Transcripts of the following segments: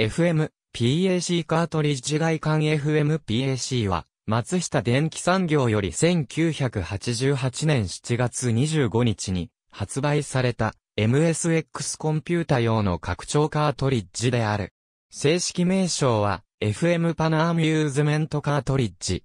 FM、PAC カートリッジ外観 FMPAC は、松下電機産業より1988年7月25日に発売された MSX コンピュータ用の拡張カートリッジである。正式名称は FM パナアミューズメントカートリッジ。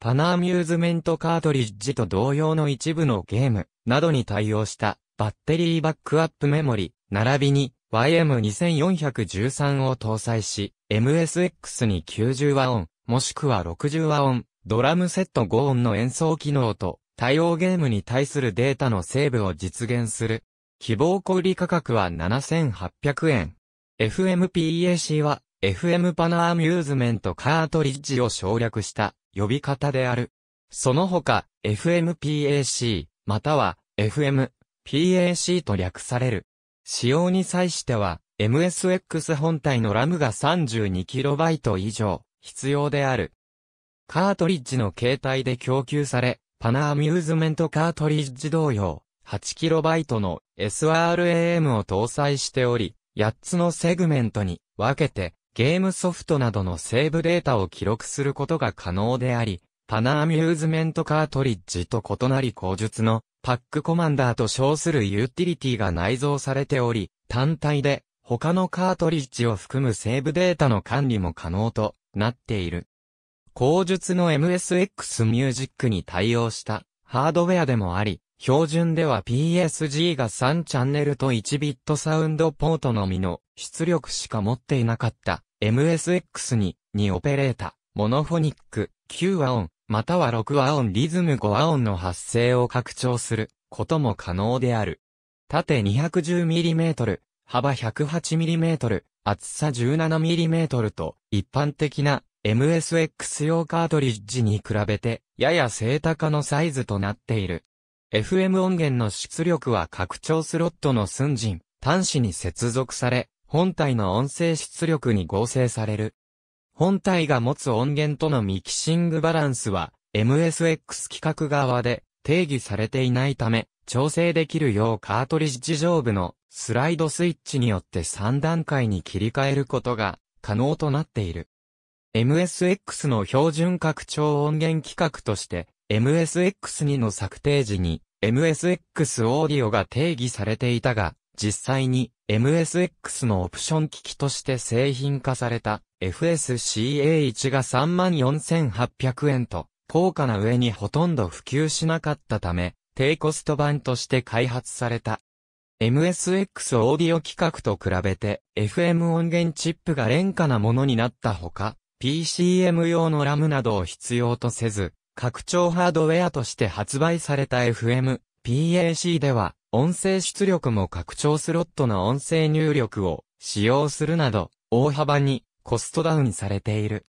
パナアミューズメントカートリッジと同様の一部のゲームなどに対応したバッテリーバックアップメモリ並びに YM2413 を搭載し、MSX に90和音、もしくは60和音、ドラムセット5音の演奏機能と、対応ゲームに対するデータのセーブを実現する。希望小売価格は7800円。FMPAC は FM パナアミューズメントカートリッジを省略した呼び方である。その他 FMPAC または FM PAC と略される使用に際しては、MSX 本体の RAM が 32KB 以上必要である。カートリッジの携帯で供給され、パナアミューズメントカートリッジ同様、8KB の SRAM を搭載しており、8つのセグメントに分けて、ゲームソフトなどのセーブデータを記録することが可能であり、パナアミューズメントカートリッジと異なり口述のパックコマンダーと称するユーティリティが内蔵されており、単体で他のカートリッジを含むセーブデータの管理も可能となっている。口述の MSX ミュージックに対応したハードウェアでもあり、標準では PSG が3チャンネルと1ビットサウンドポートのみの出力しか持っていなかった MSX に2オペレータ、モノフォニック、9オ音、または6和音リズム5和音の発声を拡張することも可能である。縦 210mm、幅 108mm、厚さ 17mm と一般的な MSX 用カートリッジに比べてやや正高のサイズとなっている。FM 音源の出力は拡張スロットの寸人、端子に接続され、本体の音声出力に合成される。本体が持つ音源とのミキシングバランスは、MSX 規格側で定義されていないため、調整できるようカートリッジ上部のスライドスイッチによって3段階に切り替えることが可能となっている。MSX の標準拡張音源規格として、MSX2 の策定時に MSX オーディオが定義されていたが、実際に MSX のオプション機器として製品化された FSCA1 が34,800円と高価な上にほとんど普及しなかったため、低コスト版として開発された。MSX オーディオ規格と比べて FM 音源チップが廉価なものになったほか、PCM 用のラムなどを必要とせず、拡張ハードウェアとして発売された FM、PAC では音声出力も拡張スロットの音声入力を使用するなど、大幅にコストダウンされている。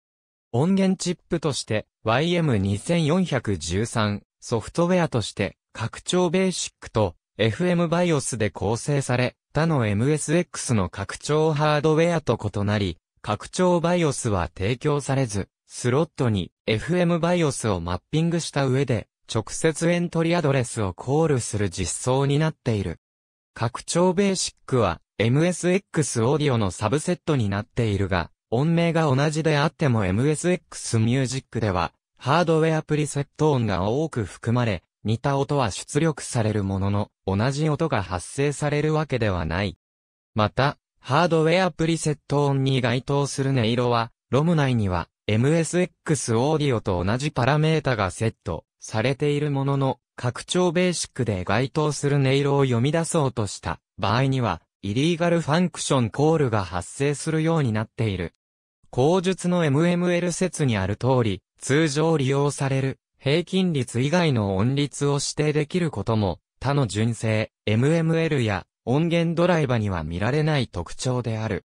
音源チップとして YM2413 ソフトウェアとして拡張ベーシックと FM BIOS で構成され、他の MSX の拡張ハードウェアと異なり、拡張 BIOS は提供されず、スロットに FM BIOS をマッピングした上で直接エントリアドレスをコールする実装になっている。拡張ベーシックは MSX オーディオのサブセットになっているが、音名が同じであっても MSX ミュージックでは、ハードウェアプリセット音が多く含まれ、似た音は出力されるものの、同じ音が発生されるわけではない。また、ハードウェアプリセット音に該当する音色は、ロム内には、MSX オーディオと同じパラメータがセットされているものの、拡張ベーシックで該当する音色を読み出そうとした場合には、イリーガルファンクションコールが発生するようになっている。口述の MML 説にある通り、通常利用される平均率以外の音率を指定できることも、他の純正、MML や音源ドライバには見られない特徴である。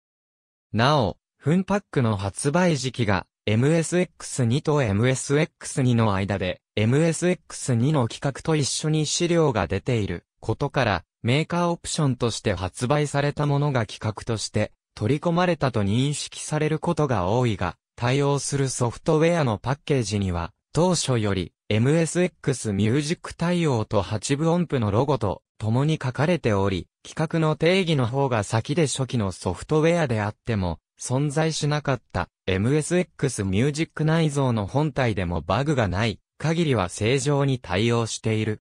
なお、フンパックの発売時期が MSX2 と MSX2 の間で MSX2 の規格と一緒に資料が出ていることから、メーカーオプションとして発売されたものが規格として取り込まれたと認識されることが多いが、対応するソフトウェアのパッケージには、当初より MSX ミュージック対応と8部音符のロゴと共に書かれており、企画の定義の方が先で初期のソフトウェアであっても、存在しなかった MSX ミュージック内蔵の本体でもバグがない限りは正常に対応している。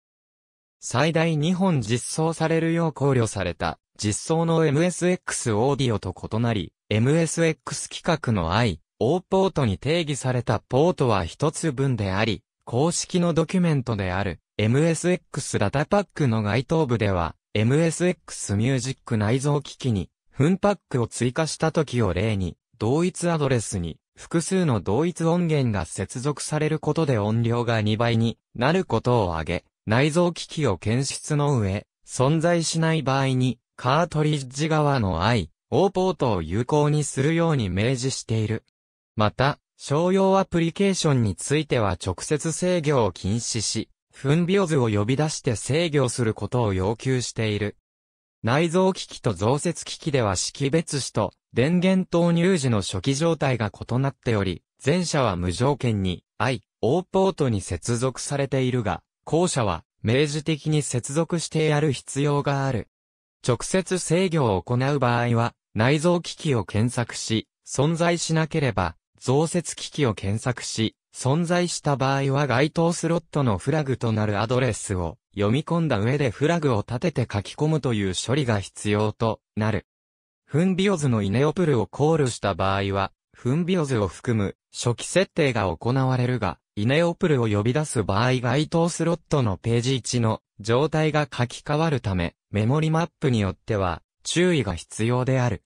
最大2本実装されるよう考慮された、実装の MSX オーディオと異なり、MSX 規格の I、O ポートに定義されたポートは一つ分であり、公式のドキュメントである、MSX ダタパックの該当部では、MSX ミュージック内蔵機器に、フンパックを追加した時を例に、同一アドレスに、複数の同一音源が接続されることで音量が2倍になることを挙げ、内蔵機器を検出の上、存在しない場合に、カートリッジ側の I、O ポートを有効にするように明示している。また、商用アプリケーションについては直接制御を禁止し、分秒図を呼び出して制御することを要求している。内蔵機器と増設機器では識別子と電源投入時の初期状態が異なっており、前者は無条件に I、O ポートに接続されているが、後者は明示的に接続してやる必要がある。直接制御を行う場合は、内蔵機器を検索し、存在しなければ、増設機器を検索し、存在した場合は該当スロットのフラグとなるアドレスを読み込んだ上でフラグを立てて書き込むという処理が必要となる。フンビオズのイネオプルをコールした場合は、フンビオズを含む初期設定が行われるが、イネオプルを呼び出す場合該当スロットのページ1の状態が書き換わるため、メモリマップによっては注意が必要である。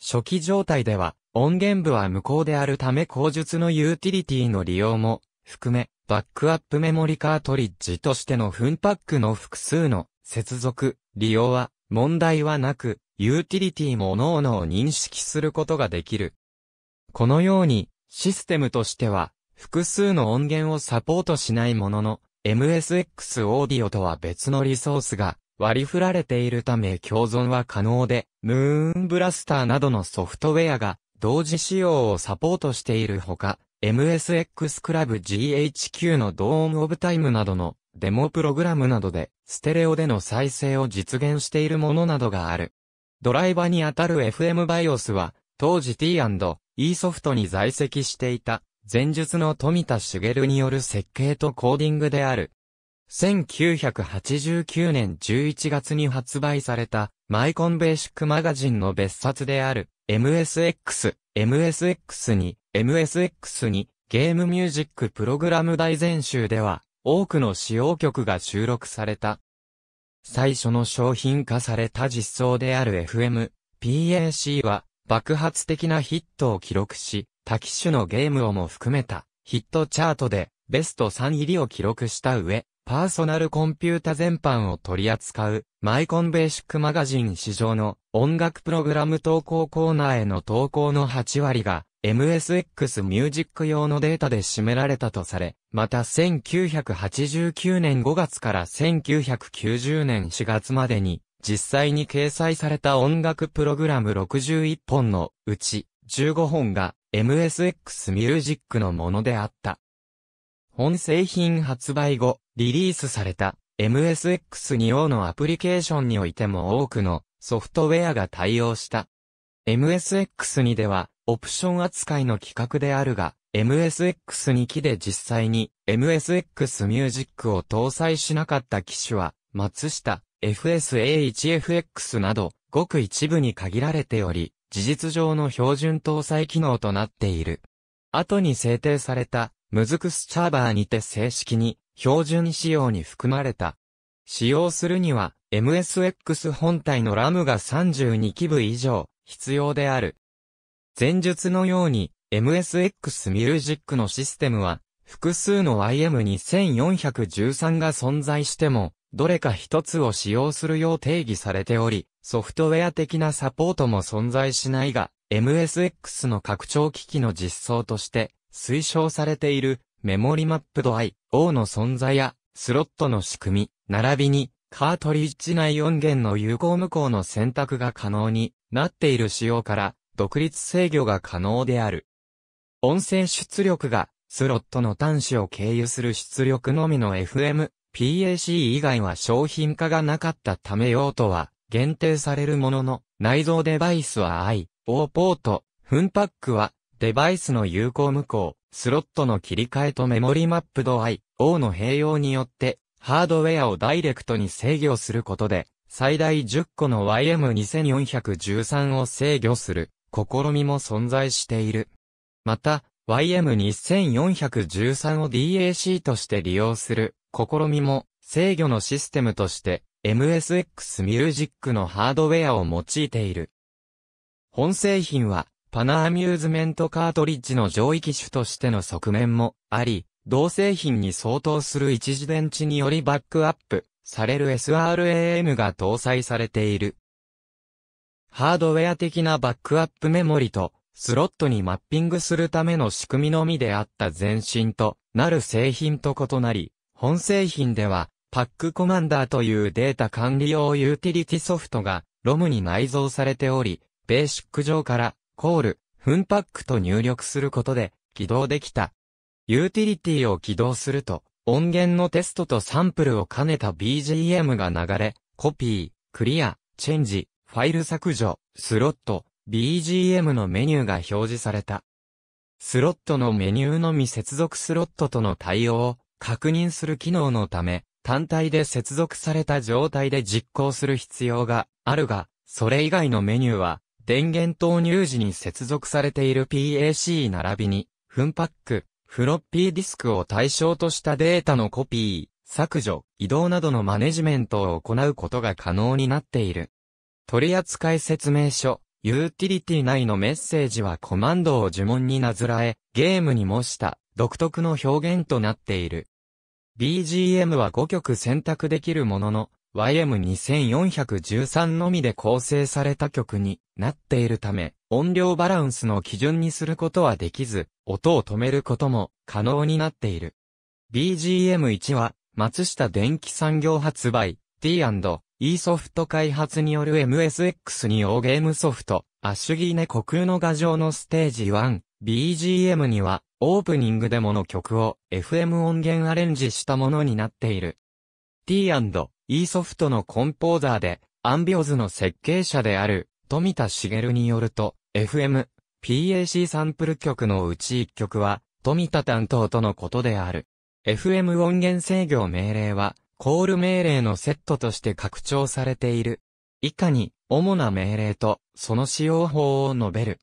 初期状態では、音源部は無効であるため口述のユーティリティの利用も含め、バックアップメモリカートリッジとしてのフンパックの複数の接続、利用は問題はなく、ユーティリティも各々を認識することができる。このように、システムとしては、複数の音源をサポートしないものの、MSX オーディオとは別のリソースが割り振られているため共存は可能で、ムーンブラスターなどのソフトウェアが同時使用をサポートしているほか、MSX クラブ GHQ のドーンオブタイムなどのデモプログラムなどで、ステレオでの再生を実現しているものなどがある。ドライバにあたる FM バイオスは、当時 T&E ソフトに在籍していた、前述の富田茂による設計とコーディングである。1989年11月に発売された、マイコンベーシックマガジンの別冊である、MSX、MSX に、MSX に、ゲームミュージックプログラム大全集では、多くの使用曲が収録された。最初の商品化された実装である FM、PAC は、爆発的なヒットを記録し、多機種のゲームをも含めたヒットチャートでベスト3入りを記録した上、パーソナルコンピュータ全般を取り扱う、マイコンベーシックマガジン市場の音楽プログラム投稿コーナーへの投稿の8割が、MSX ミュージック用のデータで占められたとされ、また1989年5月から1990年4月までに、実際に掲載された音楽プログラム61本のうち15本が MSX ミュージックのものであった。本製品発売後、リリースされた MSX2O のアプリケーションにおいても多くのソフトウェアが対応した。MSX2 ではオプション扱いの規格であるが、MSX2 機で実際に MSX ミュージックを搭載しなかった機種は、松下、FSA1FX など、ごく一部に限られており、事実上の標準搭載機能となっている。後に制定された、ムズクスチャーバーにて正式に標準仕様に含まれた。使用するには MSX 本体のラムが32基部以上必要である。前述のように MSX ミュージックのシステムは複数の IM2413 が存在してもどれか一つを使用するよう定義されておりソフトウェア的なサポートも存在しないが MSX の拡張機器の実装として推奨されているメモリマップド IO の存在や、スロットの仕組み、並びに、カートリッジ内音源の有効無効の選択が可能になっている仕様から、独立制御が可能である。音声出力が、スロットの端子を経由する出力のみの FM、PAC 以外は商品化がなかったため用途は限定されるものの、内蔵デバイスは IO ポート、フンパックはデバイスの有効無効、スロットの切り替えとメモリマップ度合い、O の併用によって、ハードウェアをダイレクトに制御することで、最大10個の YM2413 を制御する、試みも存在している。また、YM2413 を DAC として利用する、試みも、制御のシステムとして、MSX ミ u s ジックのハードウェアを用いている。本製品はパナアミューズメントカートリッジの上位機種としての側面もあり、同製品に相当する一時電池によりバックアップされる SRAM が搭載されている。ハードウェア的なバックアップメモリとスロットにマッピングするための仕組みのみであった前身となる製品と異なり、本製品ではパックコマンダーというデータ管理用ユーティリティソフトが ROM に内蔵されており、ベーシック上からコール、フンパックと入力することで起動できた。ユーティリティを起動すると、音源のテストとサンプルを兼ねた BGM が流れ、コピー、クリア、チェンジ、ファイル削除、スロット、BGM のメニューが表示された。スロットのメニューのみ接続スロットとの対応を確認する機能のため、単体で接続された状態で実行する必要があるが、それ以外のメニューは電源投入時に接続されている PAC 並びに、フンパック、フロッピーディスクを対象としたデータのコピー、削除、移動などのマネジメントを行うことが可能になっている。取扱説明書、ユーティリティ内のメッセージはコマンドを呪文になずらえ、ゲームに模した独特の表現となっている。BGM は5曲選択できるものの、YM2413 のみで構成された曲になっているため、音量バランスの基準にすることはできず、音を止めることも可能になっている。BGM1 は、松下電機産業発売、T&E ソフト開発による MSX に大ゲームソフト、アッシュギーネ虚空の画像のステージ1、BGM には、オープニングデモの曲を FM 音源アレンジしたものになっている。T&E e ソフトのコンポーザーで、アンビオズの設計者である、富田茂によると、FM、PAC サンプル曲のうち1曲は、富田担当とのことである。FM 音源制御命令は、コール命令のセットとして拡張されている。以下に、主な命令と、その使用法を述べる。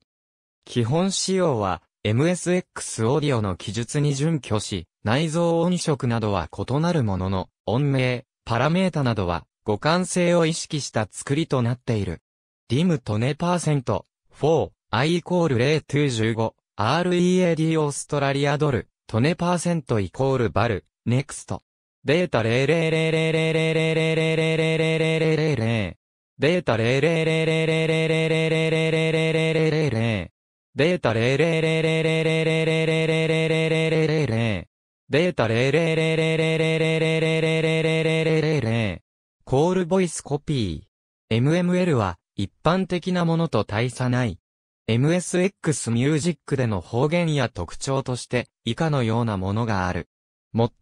基本仕様は、MSX オーディオの記述に準拠し、内蔵音色などは異なるものの、音名、パラメータなどは互換性を意識した作りとなっている。リムトネパーセント、4、i イコール0 2 15、READ オーストラリアドル、トネパーセントイコールバル、ネクスト。データ000000000000000データ0000000000000データ0000000000000ベータ00000000000000コールボイスコピー。MML は一般的なものと大差ない。MSX ミュージックでの方言や特徴として以下のようなものがある。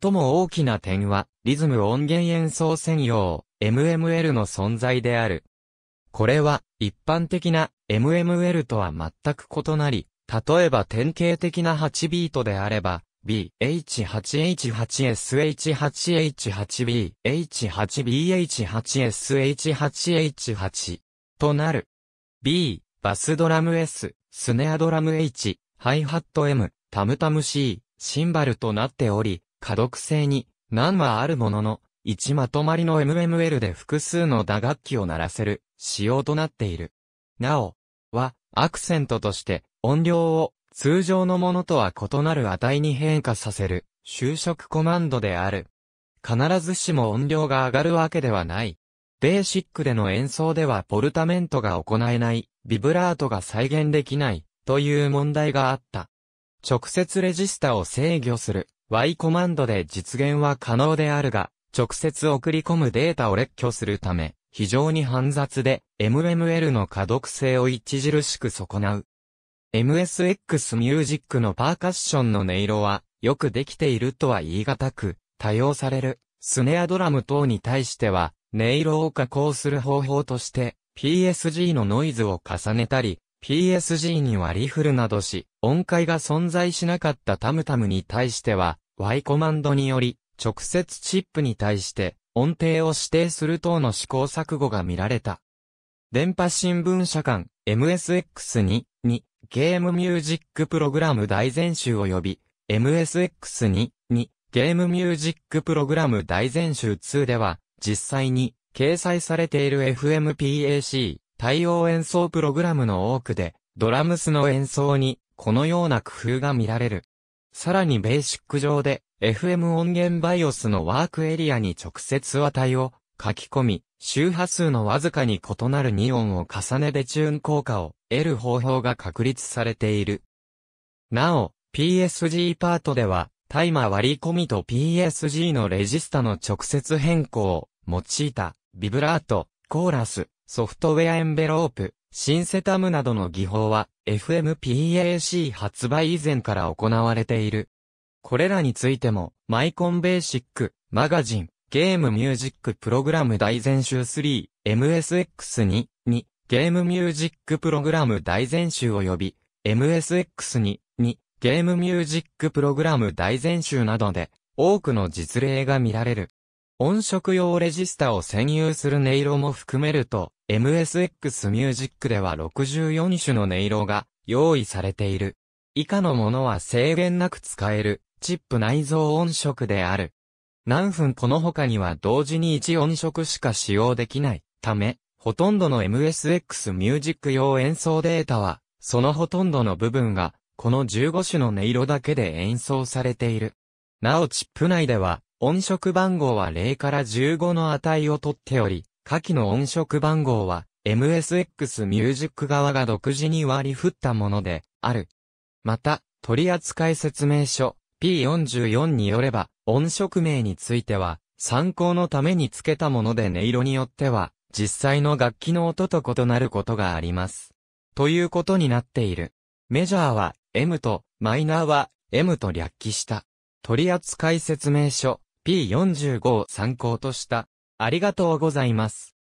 最も大きな点はリズム音源演奏専用 MML の存在である。これは一般的な MML とは全く異なり、例えば典型的な8ビートであれば、B、H8H8SH8H8B、H8BH8SH8H8 となる。B、バスドラム S、スネアドラム H、ハイハット M、タムタム C、シンバルとなっており、可読性に何はあるものの、一まとまりの MML で複数の打楽器を鳴らせる仕様となっている。なお、は、アクセントとして音量を通常のものとは異なる値に変化させる、就職コマンドである。必ずしも音量が上がるわけではない。ベーシックでの演奏ではポルタメントが行えない、ビブラートが再現できない、という問題があった。直接レジスタを制御する Y コマンドで実現は可能であるが、直接送り込むデータを列挙するため、非常に煩雑で MML の可読性を著しく損なう。MSX ミュージックのパーカッションの音色は、よくできているとは言い難く、多用される、スネアドラム等に対しては、音色を加工する方法として、PSG のノイズを重ねたり、PSG にはリフルなどし、音階が存在しなかったタムタムに対しては、Y コマンドにより、直接チップに対して、音程を指定する等の試行錯誤が見られた。電波新聞社間 MSX2 にゲームミュージックプログラム大全集及び MSX に、に、ゲームミュージックプログラム大全集2では、実際に掲載されている FMPAC 対応演奏プログラムの多くで、ドラムスの演奏に、このような工夫が見られる。さらにベーシック上で、FM 音源 BIOS のワークエリアに直接値を書き込み、周波数のわずかに異なる2音を重ねでチューン効果を得る方法が確立されている。なお、PSG パートでは、タイマ割り込みと PSG のレジスタの直接変更を用いた、ビブラート、コーラス、ソフトウェアエンベロープ、シンセタムなどの技法は FMPAC 発売以前から行われている。これらについても、マイコンベーシック、マガジン、ゲームミュージックプログラム大全集 3MSX2 にゲームミュージックプログラム大全集及び MSX2 にゲームミュージックプログラム大全集などで多くの実例が見られる。音色用レジスタを占有する音色も含めると MSX ミュージックでは64種の音色が用意されている。以下のものは制限なく使えるチップ内蔵音色である。何分この他には同時に1音色しか使用できないため、ほとんどの MSX ミュージック用演奏データは、そのほとんどの部分が、この15種の音色だけで演奏されている。なおチップ内では、音色番号は0から15の値をとっており、下記の音色番号は、MSX ミュージック側が独自に割り振ったもので、ある。また、取扱説明書 P44 によれば、音色名については、参考のために付けたもので音色によっては、実際の楽器の音と異なることがあります。ということになっている。メジャーは M と、マイナーは M と略記した。取扱説明書 P45 を参考とした。ありがとうございます。